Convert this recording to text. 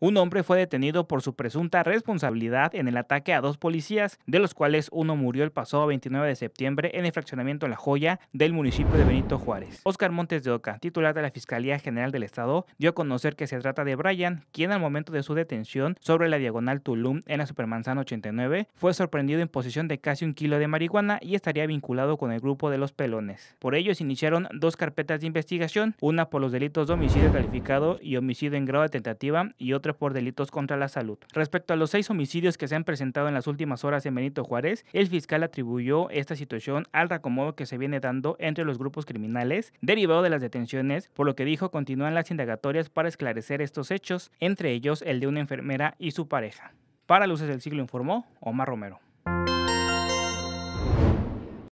Un hombre fue detenido por su presunta responsabilidad en el ataque a dos policías, de los cuales uno murió el pasado 29 de septiembre en el fraccionamiento La Joya del municipio de Benito Juárez. Oscar Montes de Oca, titular de la Fiscalía General del Estado, dio a conocer que se trata de Brian, quien al momento de su detención sobre la diagonal Tulum en la Supermanzana 89 fue sorprendido en posesión de casi un kilo de marihuana y estaría vinculado con el grupo de los pelones. Por ello se iniciaron dos carpetas de investigación, una por los delitos de homicidio calificado y homicidio en grado de tentativa y otra por delitos contra la salud. Respecto a los seis homicidios que se han presentado en las últimas horas en Benito Juárez, el fiscal atribuyó esta situación al racomodo que se viene dando entre los grupos criminales derivado de las detenciones, por lo que dijo continúan las indagatorias para esclarecer estos hechos, entre ellos el de una enfermera y su pareja. Para Luces del Siglo informó Omar Romero.